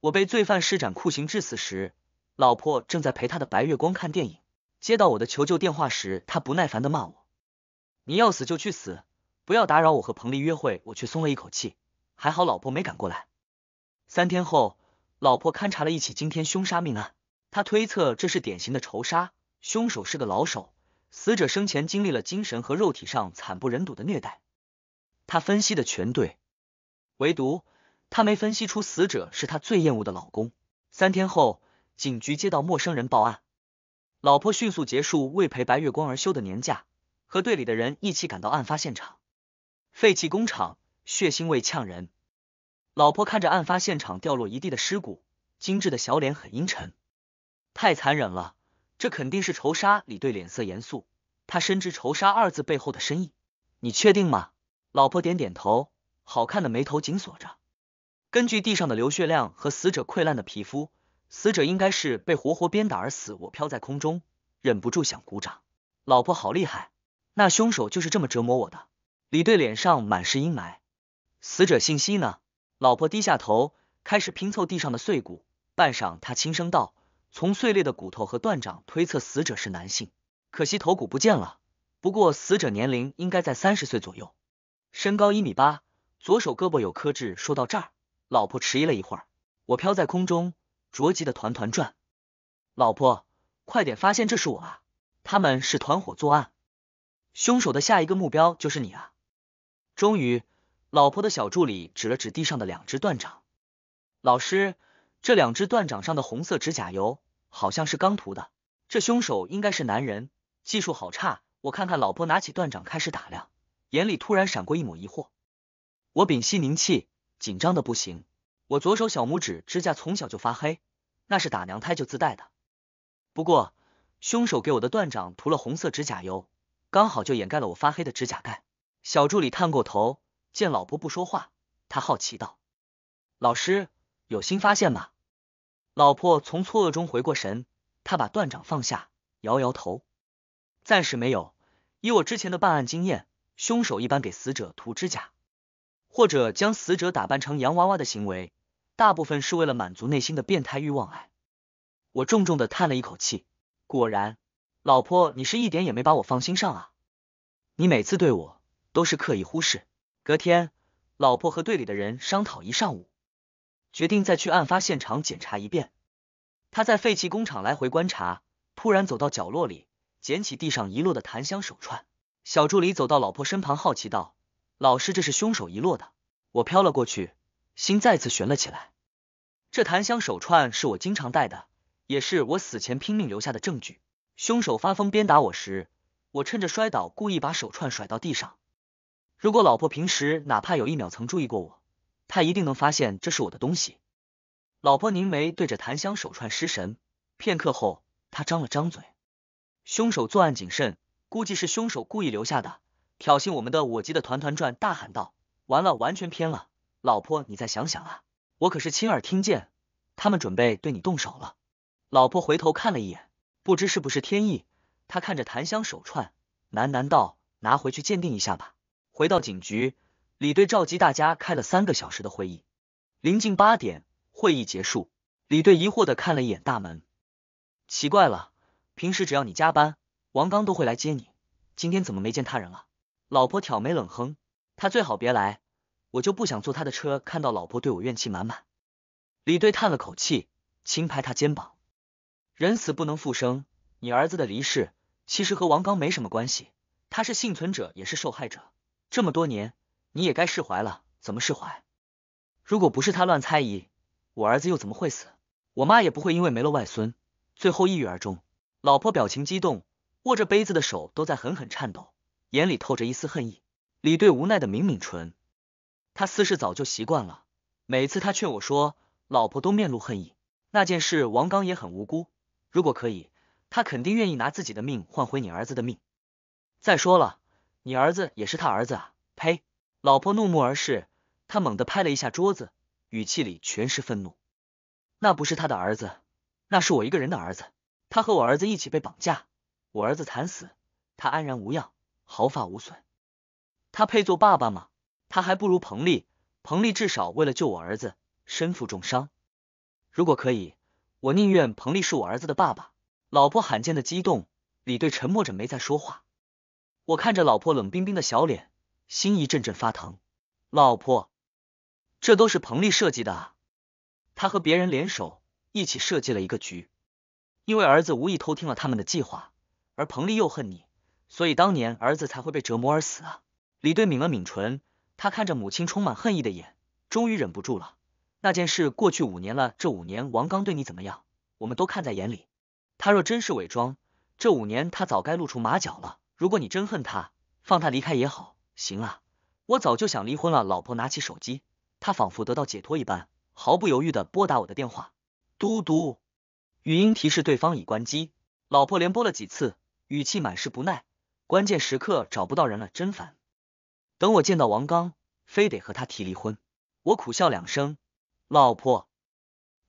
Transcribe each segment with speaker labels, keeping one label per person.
Speaker 1: 我被罪犯施展酷刑致死时，老婆正在陪他的白月光看电影。接到我的求救电话时，他不耐烦的骂我：“你要死就去死，不要打扰我和彭丽约会。”我却松了一口气，还好老婆没赶过来。三天后，老婆勘察了一起惊天凶杀命案，他推测这是典型的仇杀，凶手是个老手，死者生前经历了精神和肉体上惨不忍睹的虐待。他分析的全对，唯独。他没分析出死者是他最厌恶的老公。三天后，警局接到陌生人报案，老婆迅速结束为陪白月光而休的年假，和队里的人一起赶到案发现场。废弃工厂，血腥味呛人。老婆看着案发现场掉落一地的尸骨，精致的小脸很阴沉。太残忍了，这肯定是仇杀。李队脸色严肃，他深知“仇杀”二字背后的深意。你确定吗？老婆点点头，好看的眉头紧锁着。根据地上的流血量和死者溃烂的皮肤，死者应该是被活活鞭打而死。我飘在空中，忍不住想鼓掌。老婆好厉害！那凶手就是这么折磨我的。李队脸上满是阴霾。死者信息呢？老婆低下头，开始拼凑地上的碎骨。半晌，他轻声道：“从碎裂的骨头和断掌推测，死者是男性。可惜头骨不见了。不过死者年龄应该在三十岁左右，身高一米八，左手胳膊有颗痣。”说到这儿。老婆迟疑了一会儿，我飘在空中，着急的团团转。老婆，快点发现这是我啊！他们是团伙作案，凶手的下一个目标就是你啊！终于，老婆的小助理指了指地上的两只断掌。老师，这两只断掌上的红色指甲油好像是刚涂的，这凶手应该是男人，技术好差。我看看，老婆拿起断掌开始打量，眼里突然闪过一抹疑惑。我屏息凝气。紧张的不行，我左手小拇指指甲从小就发黑，那是打娘胎就自带的。不过凶手给我的断掌涂了红色指甲油，刚好就掩盖了我发黑的指甲盖。小助理探过头，见老婆不说话，他好奇道：“老师有新发现吗？”老婆从错愕中回过神，她把断掌放下，摇摇头：“暂时没有。以我之前的办案经验，凶手一般给死者涂指甲。”或者将死者打扮成洋娃娃的行为，大部分是为了满足内心的变态欲望。哎，我重重的叹了一口气，果然，老婆你是一点也没把我放心上啊！你每次对我都是刻意忽视。隔天，老婆和队里的人商讨一上午，决定再去案发现场检查一遍。他在废弃工厂来回观察，突然走到角落里，捡起地上遗落的檀香手串。小助理走到老婆身旁，好奇道。老师，这是凶手遗落的。我飘了过去，心再次悬了起来。这檀香手串是我经常戴的，也是我死前拼命留下的证据。凶手发疯鞭打我时，我趁着摔倒故意把手串甩到地上。如果老婆平时哪怕有一秒曾注意过我，她一定能发现这是我的东西。老婆凝眉对着檀香手串失神，片刻后她张了张嘴。凶手作案谨慎，估计是凶手故意留下的。挑衅我们的，我急得团团转，大喊道：“完了，完全偏了！老婆，你再想想啊！我可是亲耳听见，他们准备对你动手了。”老婆回头看了一眼，不知是不是天意，他看着檀香手串，喃喃道：“拿回去鉴定一下吧。”回到警局，李队召集大家开了三个小时的会议。临近八点，会议结束，李队疑惑的看了一眼大门，奇怪了，平时只要你加班，王刚都会来接你，今天怎么没见他人了？老婆挑眉冷哼，他最好别来，我就不想坐他的车，看到老婆对我怨气满满。李队叹了口气，轻拍他肩膀，人死不能复生，你儿子的离世其实和王刚没什么关系，他是幸存者也是受害者，这么多年你也该释怀了。怎么释怀？如果不是他乱猜疑，我儿子又怎么会死？我妈也不会因为没了外孙，最后抑郁而终。老婆表情激动，握着杯子的手都在狠狠颤抖。眼里透着一丝恨意，李队无奈的抿抿唇，他似是早就习惯了。每次他劝我说，老婆都面露恨意。那件事，王刚也很无辜。如果可以，他肯定愿意拿自己的命换回你儿子的命。再说了，你儿子也是他儿子啊！呸！老婆怒目而视，他猛地拍了一下桌子，语气里全是愤怒。那不是他的儿子，那是我一个人的儿子。他和我儿子一起被绑架，我儿子惨死，他安然无恙。毫发无损，他配做爸爸吗？他还不如彭丽，彭丽至少为了救我儿子身负重伤。如果可以，我宁愿彭丽是我儿子的爸爸。老婆，罕见的激动，李队沉默着没再说话。我看着老婆冷冰冰的小脸，心一阵阵发疼。老婆，这都是彭丽设计的，他和别人联手一起设计了一个局，因为儿子无意偷听了他们的计划，而彭丽又恨你。所以当年儿子才会被折磨而死啊！李队抿了抿唇，他看着母亲充满恨意的眼，终于忍不住了。那件事过去五年了，这五年王刚对你怎么样，我们都看在眼里。他若真是伪装，这五年他早该露出马脚了。如果你真恨他，放他离开也好。行啊，我早就想离婚了。老婆拿起手机，他仿佛得到解脱一般，毫不犹豫的拨打我的电话。嘟嘟，语音提示对方已关机。老婆连拨了几次，语气满是不耐。关键时刻找不到人了，真烦。等我见到王刚，非得和他提离婚。我苦笑两声，老婆，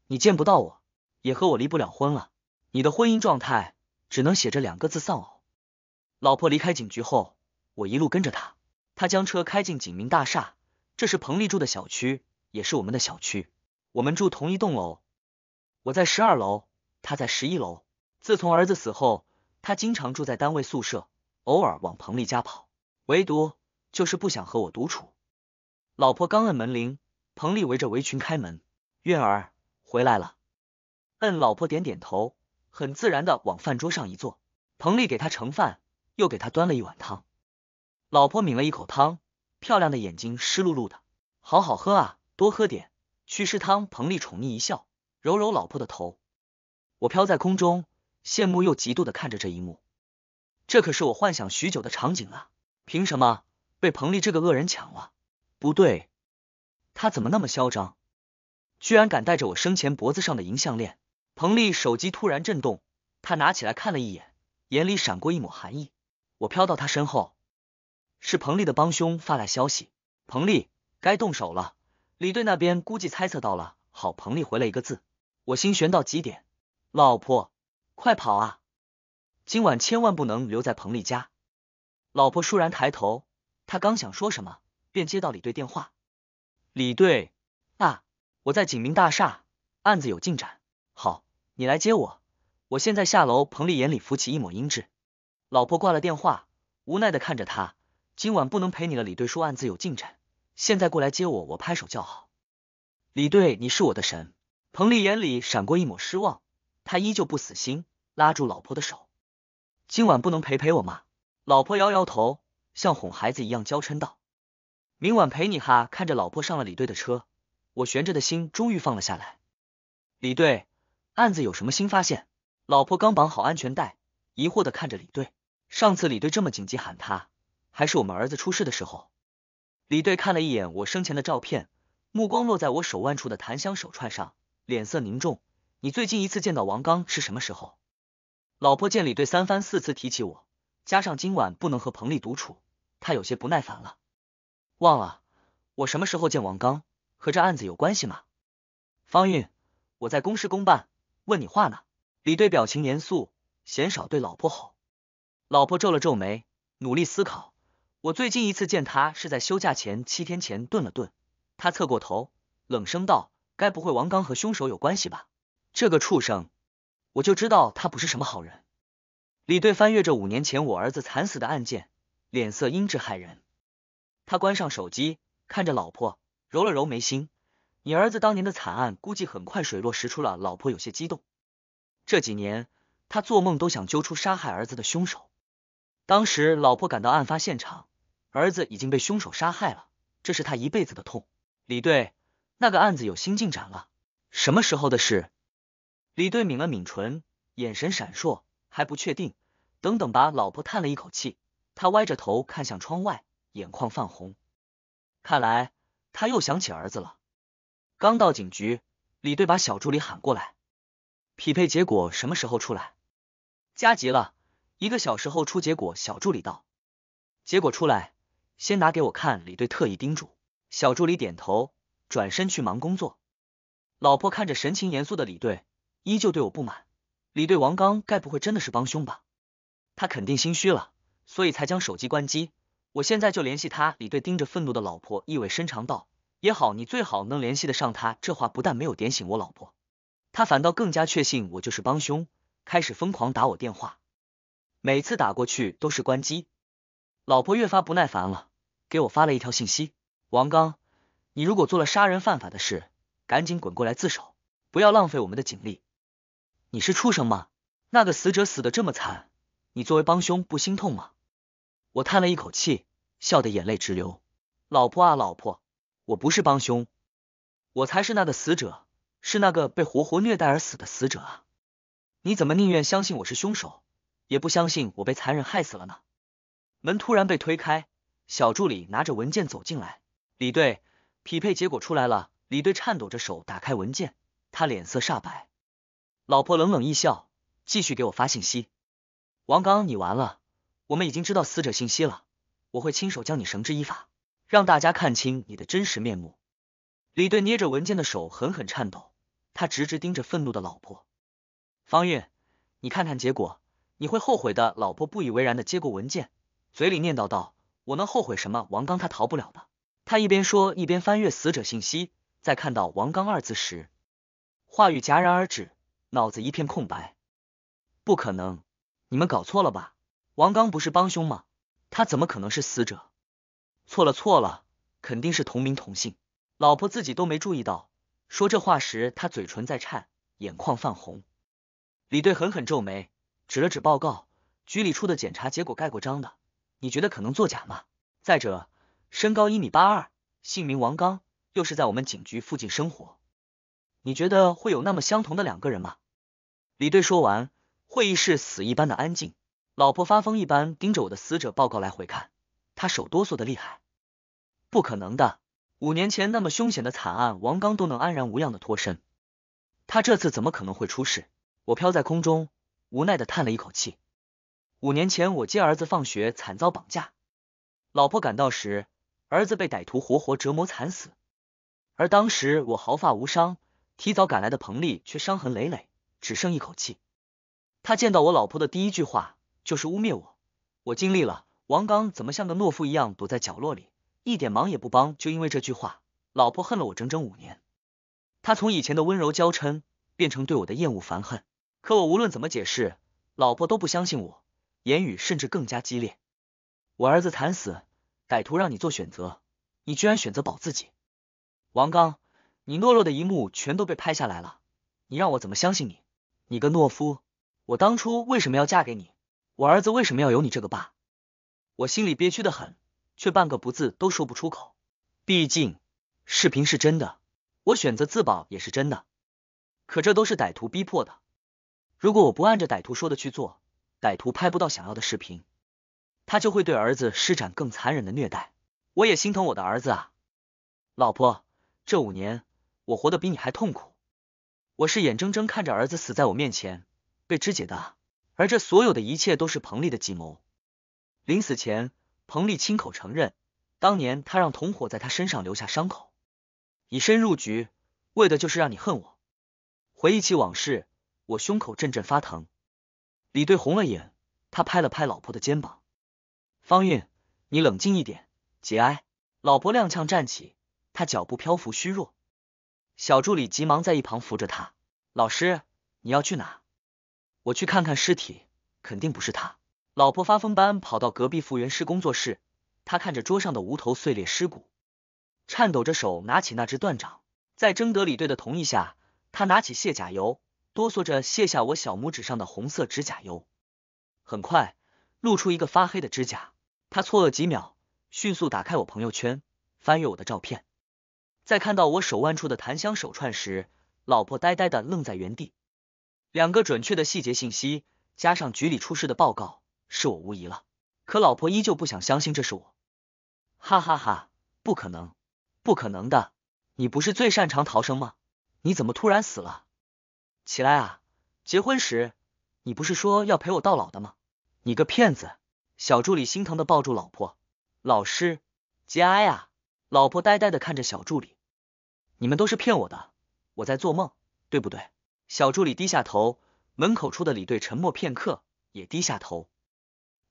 Speaker 1: 你见不到我，也和我离不了婚了。你的婚姻状态只能写着两个字：丧偶。老婆离开警局后，我一路跟着他。他将车开进景明大厦，这是彭丽住的小区，也是我们的小区。我们住同一栋楼，我在十二楼，他在十一楼。自从儿子死后，他经常住在单位宿舍。偶尔往彭丽家跑，唯独就是不想和我独处。老婆刚摁门铃，彭丽围着围裙开门，月儿回来了。摁老婆点点头，很自然的往饭桌上一坐。彭丽给她盛饭，又给她端了一碗汤。老婆抿了一口汤，漂亮的眼睛湿漉漉的。好好喝啊，多喝点，祛湿汤。彭丽宠溺一笑，揉揉老婆的头。我飘在空中，羡慕又嫉妒的看着这一幕。这可是我幻想许久的场景啊！凭什么被彭丽这个恶人抢了？不对，他怎么那么嚣张，居然敢带着我生前脖子上的银项链？彭丽手机突然震动，他拿起来看了一眼，眼里闪过一抹寒意。我飘到他身后，是彭丽的帮凶发来消息：彭丽，该动手了。李队那边估计猜测到了。好，彭丽回了一个字。我心悬到极点，老婆，快跑啊！今晚千万不能留在彭丽家。老婆倏然抬头，他刚想说什么，便接到李队电话。李队，啊，我在景明大厦，案子有进展。好，你来接我，我现在下楼。彭丽眼里浮起一抹阴质。老婆挂了电话，无奈的看着他，今晚不能陪你了。李队说案子有进展，现在过来接我。我拍手叫好。李队，你是我的神。彭丽眼里闪过一抹失望，他依旧不死心，拉住老婆的手。今晚不能陪陪我吗？老婆摇摇头，像哄孩子一样娇嗔道：“明晚陪你哈。”看着老婆上了李队的车，我悬着的心终于放了下来。李队，案子有什么新发现？老婆刚绑好安全带，疑惑的看着李队。上次李队这么紧急喊他，还是我们儿子出事的时候。李队看了一眼我生前的照片，目光落在我手腕处的檀香手串上，脸色凝重。你最近一次见到王刚是什么时候？老婆见李队三番四次提起我，加上今晚不能和彭丽独处，他有些不耐烦了。忘了我什么时候见王刚，和这案子有关系吗？方韵，我在公事公办，问你话呢。李队表情严肃，嫌少对老婆吼。老婆皱了皱眉，努力思考。我最近一次见他是在休假前七天前，顿了顿，他侧过头，冷声道：“该不会王刚和凶手有关系吧？这个畜生。”我就知道他不是什么好人。李队翻阅着五年前我儿子惨死的案件，脸色阴鸷骇人。他关上手机，看着老婆，揉了揉眉心。你儿子当年的惨案，估计很快水落石出了。老婆有些激动，这几年他做梦都想揪出杀害儿子的凶手。当时老婆赶到案发现场，儿子已经被凶手杀害了，这是他一辈子的痛。李队，那个案子有新进展了，什么时候的事？李队抿了抿唇，眼神闪烁，还不确定。等等吧，老婆叹了一口气，他歪着头看向窗外，眼眶泛红，看来他又想起儿子了。刚到警局，李队把小助理喊过来，匹配结果什么时候出来？加急了，一个小时后出结果。小助理道。结果出来，先拿给我看。李队特意叮嘱。小助理点头，转身去忙工作。老婆看着神情严肃的李队。依旧对我不满，李队王刚该不会真的是帮凶吧？他肯定心虚了，所以才将手机关机。我现在就联系他。李队盯着愤怒的老婆，意味深长道：“也好，你最好能联系得上他。”这话不但没有点醒我老婆，他反倒更加确信我就是帮凶，开始疯狂打我电话。每次打过去都是关机，老婆越发不耐烦了，给我发了一条信息：“王刚，你如果做了杀人犯法的事，赶紧滚过来自首，不要浪费我们的警力。”你是畜生吗？那个死者死的这么惨，你作为帮凶不心痛吗？我叹了一口气，笑得眼泪直流。老婆啊老婆，我不是帮凶，我才是那个死者，是那个被活活虐待而死的死者啊！你怎么宁愿相信我是凶手，也不相信我被残忍害死了呢？门突然被推开，小助理拿着文件走进来。李队，匹配结果出来了。李队颤抖着手打开文件，他脸色煞白。老婆冷冷一笑，继续给我发信息：“王刚，你完了！我们已经知道死者信息了，我会亲手将你绳之以法，让大家看清你的真实面目。”李队捏着文件的手狠狠颤抖，他直直盯着愤怒的老婆：“方月，你看看结果，你会后悔的。”老婆不以为然的接过文件，嘴里念叨道：“我能后悔什么？王刚他逃不了的。”他一边说，一边翻阅死者信息，在看到“王刚”二字时，话语戛然而止。脑子一片空白，不可能，你们搞错了吧？王刚不是帮凶吗？他怎么可能是死者？错了错了，肯定是同名同姓，老婆自己都没注意到。说这话时，他嘴唇在颤，眼眶泛红。李队狠狠皱眉，指了指报告，局里出的检查结果盖过章的，你觉得可能作假吗？再者，身高一米八二，姓名王刚，又是在我们警局附近生活，你觉得会有那么相同的两个人吗？李队说完，会议室死一般的安静。老婆发疯一般盯着我的死者报告来回看，他手哆嗦的厉害。不可能的，五年前那么凶险的惨案，王刚都能安然无恙的脱身，他这次怎么可能会出事？我飘在空中，无奈的叹了一口气。五年前我接儿子放学，惨遭绑架，老婆赶到时，儿子被歹徒活活折磨惨死，而当时我毫发无伤，提早赶来的彭丽却伤痕累累。只剩一口气，他见到我老婆的第一句话就是污蔑我，我尽力了。王刚怎么像个懦夫一样躲在角落里，一点忙也不帮？就因为这句话，老婆恨了我整整五年。他从以前的温柔娇嗔变成对我的厌恶烦恨，可我无论怎么解释，老婆都不相信我，言语甚至更加激烈。我儿子惨死，歹徒让你做选择，你居然选择保自己，王刚，你懦弱的一幕全都被拍下来了，你让我怎么相信你？你个懦夫！我当初为什么要嫁给你？我儿子为什么要有你这个爸？我心里憋屈的很，却半个不字都说不出口。毕竟视频是真的，我选择自保也是真的。可这都是歹徒逼迫的。如果我不按照歹徒说的去做，歹徒拍不到想要的视频，他就会对儿子施展更残忍的虐待。我也心疼我的儿子啊，老婆，这五年我活得比你还痛苦。我是眼睁睁看着儿子死在我面前被肢解的，而这所有的一切都是彭丽的计谋。临死前，彭丽亲口承认，当年他让同伙在他身上留下伤口，以身入局，为的就是让你恨我。回忆起往事，我胸口阵阵发疼。李队红了眼，他拍了拍老婆的肩膀：“方韵，你冷静一点，节哀。”老婆踉跄站起，他脚步漂浮，虚弱。小助理急忙在一旁扶着他。老师，你要去哪？我去看看尸体，肯定不是他。老婆发疯般跑到隔壁复原师工作室，他看着桌上的无头碎裂尸骨，颤抖着手拿起那只断掌。在征得李队的同意下，他拿起卸甲油，哆嗦着卸下我小拇指上的红色指甲油。很快，露出一个发黑的指甲。他错愕几秒，迅速打开我朋友圈，翻阅我的照片。在看到我手腕处的檀香手串时，老婆呆呆的愣在原地。两个准确的细节信息，加上局里出事的报告，是我无疑了。可老婆依旧不想相信这是我。哈哈哈，不可能，不可能的！你不是最擅长逃生吗？你怎么突然死了？起来啊！结婚时，你不是说要陪我到老的吗？你个骗子！小助理心疼的抱住老婆，老师，节哀啊。老婆呆呆的看着小助理，你们都是骗我的，我在做梦，对不对？小助理低下头，门口处的李队沉默片刻，也低下头，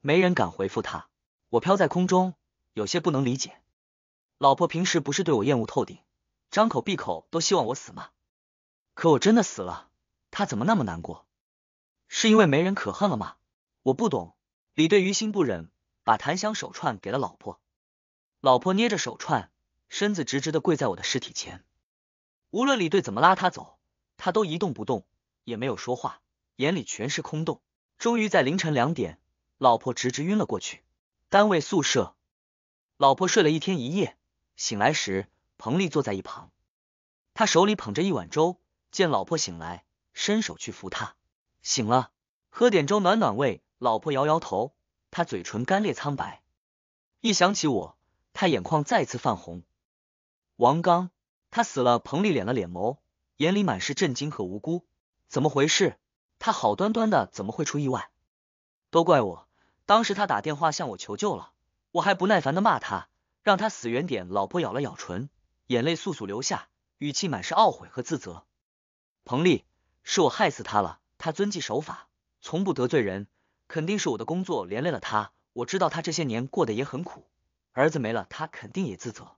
Speaker 1: 没人敢回复他。我飘在空中，有些不能理解，老婆平时不是对我厌恶透顶，张口闭口都希望我死吗？可我真的死了，他怎么那么难过？是因为没人可恨了吗？我不懂。李队于心不忍，把檀香手串给了老婆，老婆捏着手串。身子直直的跪在我的尸体前，无论李队怎么拉他走，他都一动不动，也没有说话，眼里全是空洞。终于在凌晨两点，老婆直直晕了过去。单位宿舍，老婆睡了一天一夜，醒来时，彭丽坐在一旁，他手里捧着一碗粥，见老婆醒来，伸手去扶她。醒了，喝点粥暖暖胃。老婆摇摇头，她嘴唇干裂苍白，一想起我，他眼眶再次泛红。王刚，他死了。彭丽敛了脸眸，眼里满是震惊和无辜。怎么回事？他好端端的怎么会出意外？都怪我，当时他打电话向我求救了，我还不耐烦的骂他，让他死远点。老婆咬了咬唇，眼泪簌簌流下，语气满是懊悔和自责。彭丽，是我害死他了。他遵纪守法，从不得罪人，肯定是我的工作连累了他。我知道他这些年过得也很苦，儿子没了，他肯定也自责。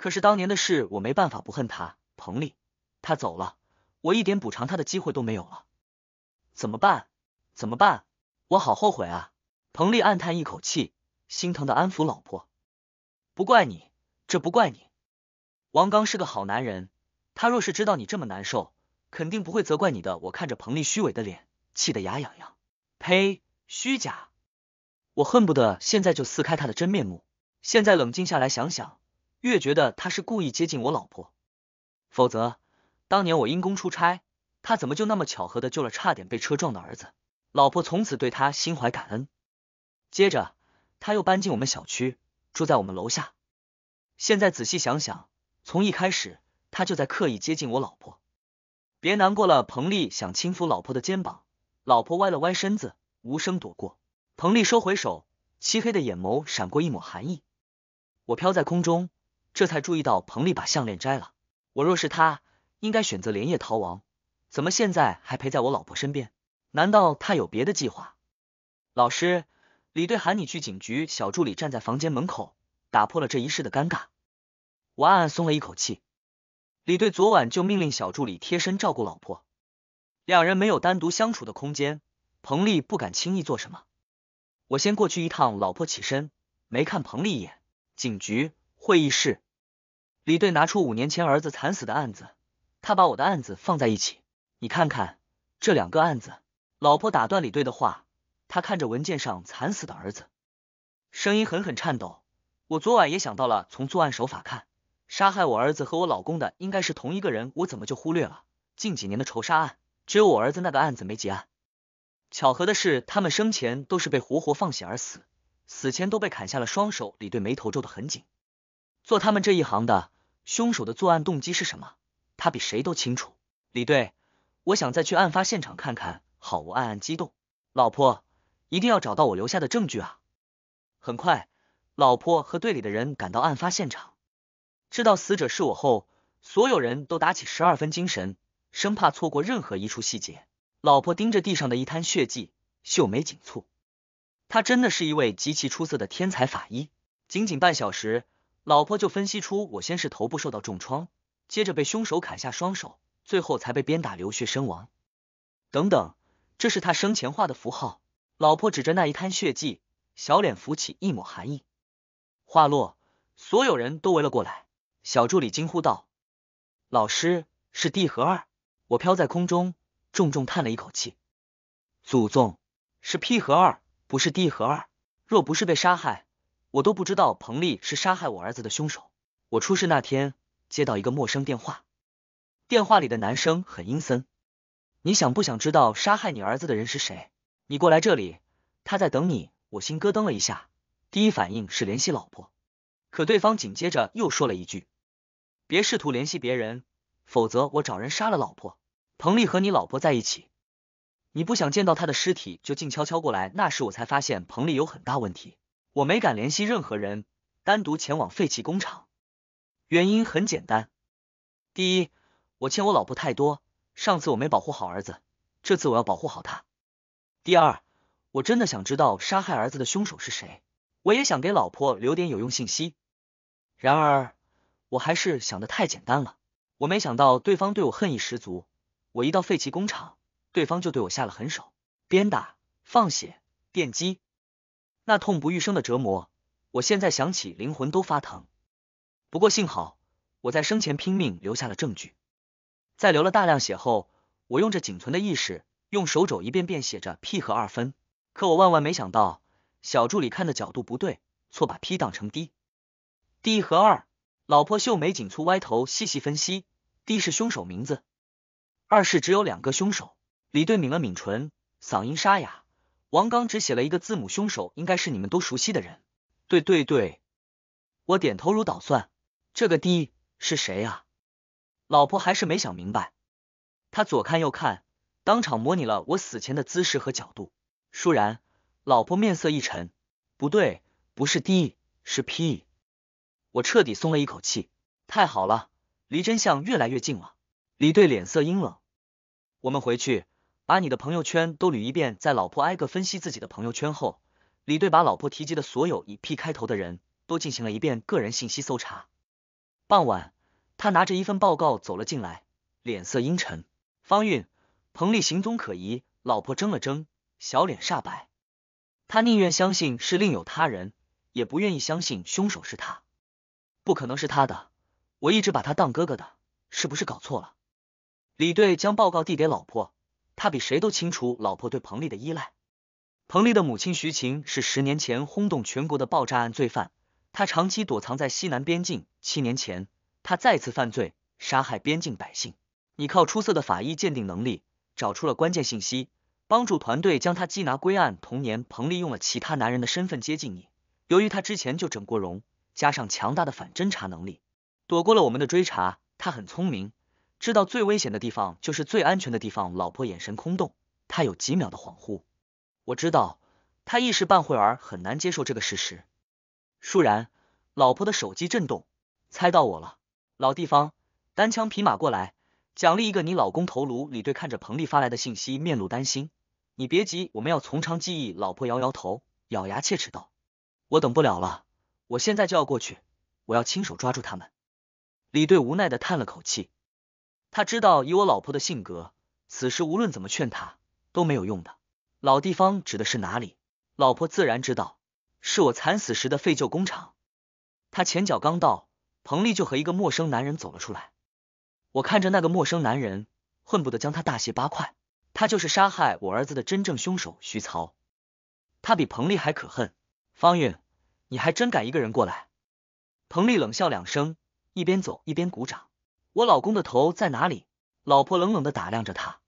Speaker 1: 可是当年的事，我没办法不恨他。彭丽，他走了，我一点补偿他的机会都没有了，怎么办？怎么办？我好后悔啊！彭丽暗叹一口气，心疼的安抚老婆：“不怪你，这不怪你。王刚是个好男人，他若是知道你这么难受，肯定不会责怪你的。”我看着彭丽虚伪的脸，气得牙痒痒。呸！虚假！我恨不得现在就撕开他的真面目。现在冷静下来想想。越觉得他是故意接近我老婆，否则当年我因公出差，他怎么就那么巧合的救了差点被车撞的儿子？老婆从此对他心怀感恩。接着他又搬进我们小区，住在我们楼下。现在仔细想想，从一开始他就在刻意接近我老婆。别难过了，彭丽想轻抚老婆的肩膀，老婆歪了歪身子，无声躲过。彭丽收回手，漆黑的眼眸闪过一抹寒意。我飘在空中。这才注意到彭丽把项链摘了。我若是他，应该选择连夜逃亡，怎么现在还陪在我老婆身边？难道他有别的计划？老师，李队喊你去警局。小助理站在房间门口，打破了这一世的尴尬。我暗暗松了一口气。李队昨晚就命令小助理贴身照顾老婆，两人没有单独相处的空间，彭丽不敢轻易做什么。我先过去一趟。老婆起身，没看彭丽一眼。警局。会议室，李队拿出五年前儿子惨死的案子，他把我的案子放在一起，你看看这两个案子。老婆打断李队的话，他看着文件上惨死的儿子，声音狠狠颤抖。我昨晚也想到了，从作案手法看，杀害我儿子和我老公的应该是同一个人，我怎么就忽略了近几年的仇杀案，只有我儿子那个案子没结案。巧合的是，他们生前都是被活活放血而死，死前都被砍下了双手。李队眉头皱得很紧。做他们这一行的凶手的作案动机是什么？他比谁都清楚。李队，我想再去案发现场看看。好，我暗暗激动。老婆，一定要找到我留下的证据啊！很快，老婆和队里的人赶到案发现场。知道死者是我后，所有人都打起十二分精神，生怕错过任何一处细节。老婆盯着地上的一滩血迹，秀眉紧蹙。他真的是一位极其出色的天才法医。仅仅半小时。老婆就分析出，我先是头部受到重创，接着被凶手砍下双手，最后才被鞭打流血身亡。等等，这是他生前画的符号。老婆指着那一滩血迹，小脸浮起一抹寒意。话落，所有人都围了过来。小助理惊呼道：“老师是 D 和二。”我飘在空中，重重叹了一口气：“祖宗是 P 和二，不是 D 和二。若不是被杀害。”我都不知道彭丽是杀害我儿子的凶手。我出事那天接到一个陌生电话，电话里的男生很阴森。你想不想知道杀害你儿子的人是谁？你过来这里，他在等你。我心咯噔了一下，第一反应是联系老婆，可对方紧接着又说了一句：别试图联系别人，否则我找人杀了老婆。彭丽和你老婆在一起，你不想见到他的尸体就静悄悄过来。那时我才发现彭丽有很大问题。我没敢联系任何人，单独前往废弃工厂。原因很简单：第一，我欠我老婆太多，上次我没保护好儿子，这次我要保护好他；第二，我真的想知道杀害儿子的凶手是谁，我也想给老婆留点有用信息。然而，我还是想的太简单了。我没想到对方对我恨意十足，我一到废弃工厂，对方就对我下了狠手，鞭打、放血、电击。那痛不欲生的折磨，我现在想起灵魂都发疼。不过幸好我在生前拼命留下了证据，在流了大量血后，我用着仅存的意识，用手肘一遍遍写着 P 和二分。可我万万没想到，小助理看的角度不对，错把 P 当成 D，D 和二。老婆秀眉紧蹙，歪头细细分析，D 是凶手名字，二是只有两个凶手。李队抿了抿唇，嗓音沙哑。王刚只写了一个字母，凶手应该是你们都熟悉的人。对对对，我点头如捣蒜。这个 D 是谁呀？老婆还是没想明白。他左看右看，当场模拟了我死前的姿势和角度。倏然，老婆面色一沉，不对，不是 D，是 P。我彻底松了一口气，太好了，离真相越来越近了。李队脸色阴冷，我们回去。把你的朋友圈都捋一遍，在老婆挨个分析自己的朋友圈后，李队把老婆提及的所有以 P 开头的人都进行了一遍个人信息搜查。傍晚，他拿着一份报告走了进来，脸色阴沉。方韵、彭丽行踪可疑。老婆怔了怔，小脸煞白。他宁愿相信是另有他人，也不愿意相信凶手是他。不可能是他的，我一直把他当哥哥的，是不是搞错了？李队将报告递给老婆。他比谁都清楚老婆对彭丽的依赖。彭丽的母亲徐晴是十年前轰动全国的爆炸案罪犯，她长期躲藏在西南边境。七年前，她再次犯罪，杀害边境百姓。你靠出色的法医鉴定能力，找出了关键信息，帮助团队将他缉拿归案。同年，彭丽用了其他男人的身份接近你，由于他之前就整过容，加上强大的反侦查能力，躲过了我们的追查。他很聪明。知道最危险的地方就是最安全的地方。老婆眼神空洞，她有几秒的恍惚。我知道她一时半会儿很难接受这个事实。倏然，老婆的手机震动，猜到我了。老地方，单枪匹马过来，奖励一个你老公头颅。李队看着彭丽发来的信息，面露担心。你别急，我们要从长计议。老婆摇摇头，咬牙切齿道：“我等不了了，我现在就要过去，我要亲手抓住他们。”李队无奈的叹了口气。他知道，以我老婆的性格，此时无论怎么劝他都没有用的。老地方指的是哪里？老婆自然知道，是我惨死时的废旧工厂。他前脚刚到，彭丽就和一个陌生男人走了出来。我看着那个陌生男人，恨不得将他大卸八块。他就是杀害我儿子的真正凶手徐曹。他比彭丽还可恨。方韵，你还真敢一个人过来？彭丽冷笑两声，一边走一边鼓掌。我老公的头在哪里？老婆冷冷的打量着他，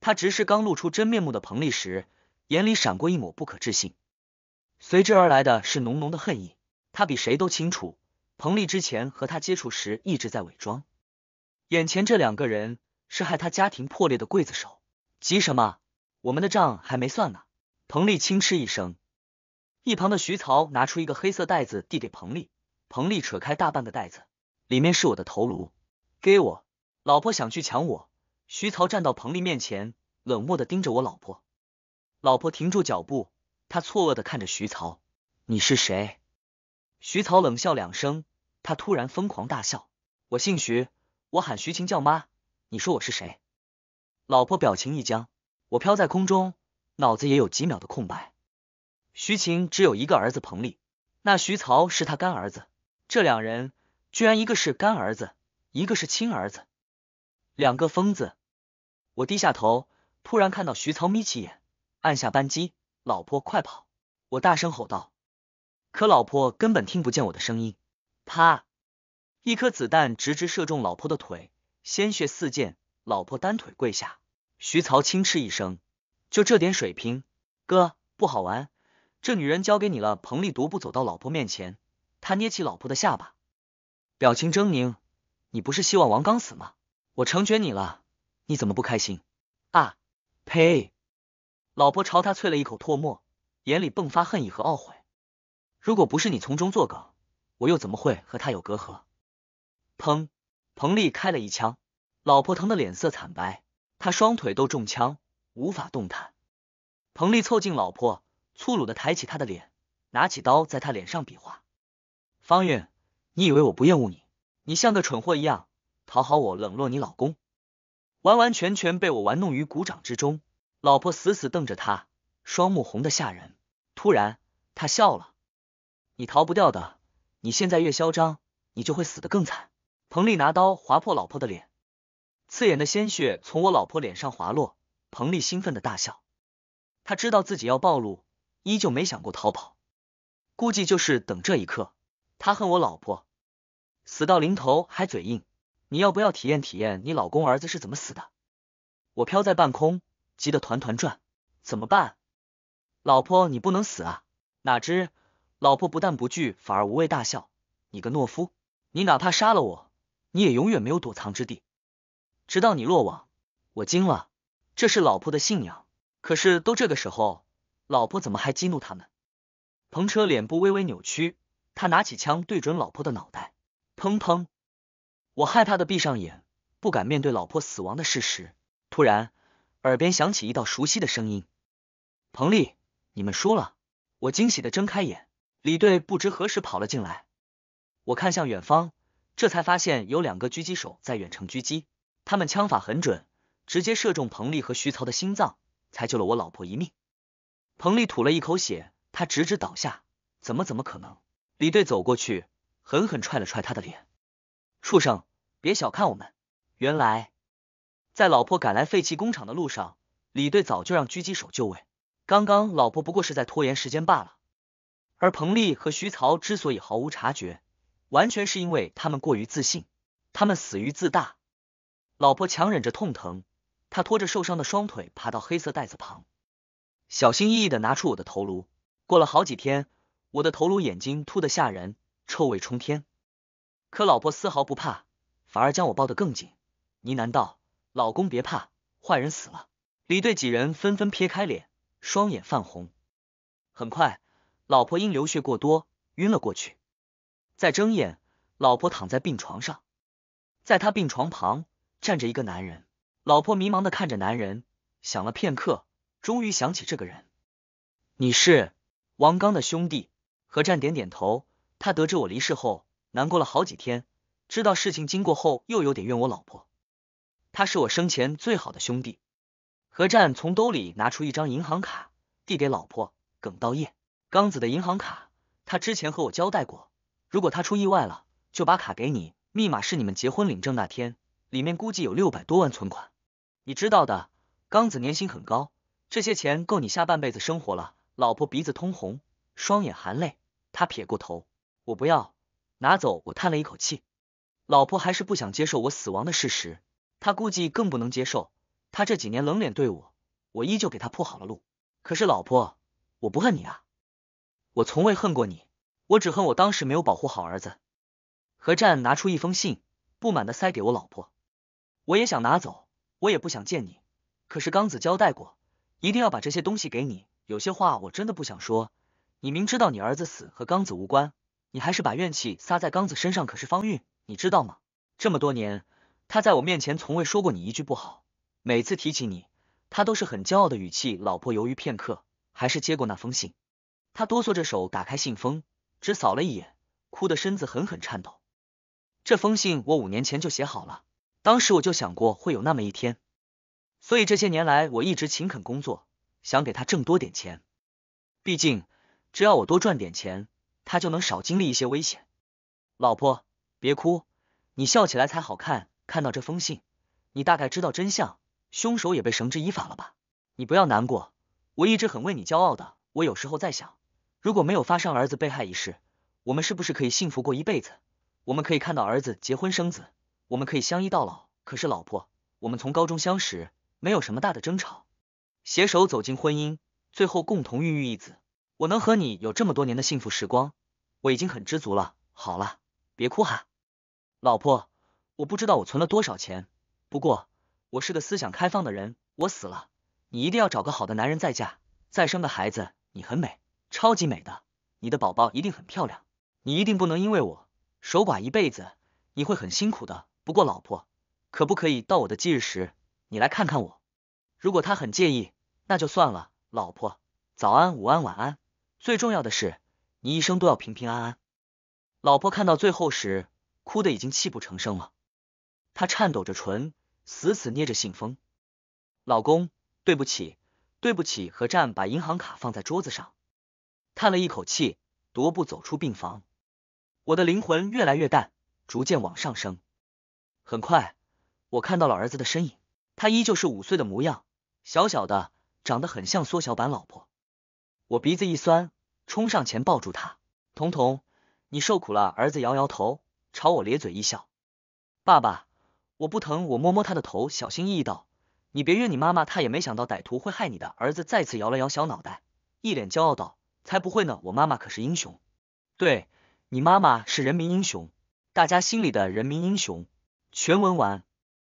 Speaker 1: 他直视刚露出真面目的彭丽时，眼里闪过一抹不可置信，随之而来的是浓浓的恨意。他比谁都清楚，彭丽之前和他接触时一直在伪装，眼前这两个人是害他家庭破裂的刽子手。急什么？我们的账还没算呢。彭丽轻嗤一声，一旁的徐曹拿出一个黑色袋子递给彭丽，彭丽扯开大半个袋子，里面是我的头颅。给我老婆想去抢我，徐曹站到彭丽面前，冷漠的盯着我老婆。老婆停住脚步，她错愕的看着徐曹，你是谁？徐曹冷笑两声，他突然疯狂大笑。我姓徐，我喊徐晴叫妈，你说我是谁？老婆表情一僵，我飘在空中，脑子也有几秒的空白。徐晴只有一个儿子彭丽，那徐曹是他干儿子，这两人居然一个是干儿子。一个是亲儿子，两个疯子。我低下头，突然看到徐曹眯起眼，按下扳机。老婆，快跑！我大声吼道。可老婆根本听不见我的声音。啪！一颗子弹直直射中老婆的腿，鲜血四溅。老婆单腿跪下。徐曹轻嗤一声：“就这点水平，哥不好玩。”这女人交给你了。彭丽踱步走到老婆面前，他捏起老婆的下巴，表情狰狞。你不是希望王刚死吗？我成全你了，你怎么不开心？啊！呸！老婆朝他啐了一口唾沫，眼里迸发恨意和懊悔。如果不是你从中作梗，我又怎么会和他有隔阂？砰！彭丽开了一枪，老婆疼的脸色惨白，他双腿都中枪，无法动弹。彭丽凑近老婆，粗鲁的抬起她的脸，拿起刀在她脸上比划。方韵，你以为我不厌恶你？你像个蠢货一样讨好我，冷落你老公，完完全全被我玩弄于股掌之中。老婆死死瞪着他，双目红得吓人。突然，他笑了。你逃不掉的。你现在越嚣张，你就会死得更惨。彭丽拿刀划破老婆的脸，刺眼的鲜血从我老婆脸上滑落。彭丽兴奋的大笑，他知道自己要暴露，依旧没想过逃跑。估计就是等这一刻。他恨我老婆。死到临头还嘴硬，你要不要体验体验你老公儿子是怎么死的？我飘在半空，急得团团转，怎么办？老婆，你不能死啊！哪知老婆不但不惧，反而无畏大笑：“你个懦夫，你哪怕杀了我，你也永远没有躲藏之地，直到你落网。”我惊了，这是老婆的信仰。可是都这个时候，老婆怎么还激怒他们？篷车脸部微微扭曲，他拿起枪对准老婆的脑袋。砰砰！我害怕的闭上眼，不敢面对老婆死亡的事实。突然，耳边响起一道熟悉的声音：“彭丽，你们输了！”我惊喜的睁开眼，李队不知何时跑了进来。我看向远方，这才发现有两个狙击手在远程狙击，他们枪法很准，直接射中彭丽和徐曹的心脏，才救了我老婆一命。彭丽吐了一口血，他直直倒下。怎么？怎么可能？李队走过去。狠狠踹了踹他的脸，畜生，别小看我们！原来，在老婆赶来废弃工厂的路上，李队早就让狙击手就位。刚刚老婆不过是在拖延时间罢了。而彭丽和徐曹之所以毫无察觉，完全是因为他们过于自信，他们死于自大。老婆强忍着痛疼，她拖着受伤的双腿爬到黑色袋子旁，小心翼翼的拿出我的头颅。过了好几天，我的头颅眼睛凸得吓人。臭味冲天，可老婆丝毫不怕，反而将我抱得更紧，呢喃道：“老公别怕，坏人死了。”李队几人纷纷撇开脸，双眼泛红。很快，老婆因流血过多晕了过去。再睁眼，老婆躺在病床上，在他病床旁站着一个男人。老婆迷茫的看着男人，想了片刻，终于想起这个人：“你是王刚的兄弟？”何战点点头。他得知我离世后，难过了好几天。知道事情经过后，又有点怨我老婆。他是我生前最好的兄弟。何战从兜里拿出一张银行卡，递给老婆耿道业。刚子的银行卡，他之前和我交代过，如果他出意外了，就把卡给你。密码是你们结婚领证那天，里面估计有六百多万存款。你知道的，刚子年薪很高，这些钱够你下半辈子生活了。老婆鼻子通红，双眼含泪，他撇过头。我不要拿走，我叹了一口气。老婆还是不想接受我死亡的事实，她估计更不能接受。她这几年冷脸对我，我依旧给她铺好了路。可是老婆，我不恨你啊，我从未恨过你，我只恨我当时没有保护好儿子。何战拿出一封信，不满的塞给我老婆。我也想拿走，我也不想见你。可是刚子交代过，一定要把这些东西给你。有些话我真的不想说，你明知道你儿子死和刚子无关。你还是把怨气撒在刚子身上。可是方韵，你知道吗？这么多年，他在我面前从未说过你一句不好。每次提起你，他都是很骄傲的语气。老婆犹豫片刻，还是接过那封信。他哆嗦着手打开信封，只扫了一眼，哭得身子狠狠颤抖。这封信我五年前就写好了，当时我就想过会有那么一天。所以这些年来我一直勤恳工作，想给他挣多点钱。毕竟，只要我多赚点钱。他就能少经历一些危险。老婆，别哭，你笑起来才好看。看到这封信，你大概知道真相，凶手也被绳之以法了吧？你不要难过，我一直很为你骄傲的。我有时候在想，如果没有发生儿子被害一事，我们是不是可以幸福过一辈子？我们可以看到儿子结婚生子，我们可以相依到老。可是，老婆，我们从高中相识，没有什么大的争吵，携手走进婚姻，最后共同孕育一子。我能和你有这么多年的幸福时光，我已经很知足了。好了，别哭哈，老婆。我不知道我存了多少钱，不过我是个思想开放的人。我死了，你一定要找个好的男人再嫁，再生个孩子。你很美，超级美的，你的宝宝一定很漂亮。你一定不能因为我守寡一辈子，你会很辛苦的。不过老婆，可不可以到我的忌日时你来看看我？如果他很介意，那就算了。老婆，早安，午安，晚安。最重要的是，你一生都要平平安安。老婆看到最后时，哭得已经泣不成声了。她颤抖着唇，死死捏着信封。老公，对不起，对不起。何战把银行卡放在桌子上，叹了一口气，踱步走出病房。我的灵魂越来越淡，逐渐往上升。很快，我看到了儿子的身影。他依旧是五岁的模样，小小的，长得很像缩小版老婆。我鼻子一酸，冲上前抱住他。彤彤，你受苦了。儿子摇摇头，朝我咧嘴一笑。爸爸，我不疼。我摸摸他的头，小心翼翼道：“你别怨你妈妈，她也没想到歹徒会害你的。”儿子再次摇了摇小脑袋，一脸骄傲道：“才不会呢，我妈妈可是英雄。对，你妈妈是人民英雄，大家心里的人民英雄。”全文完。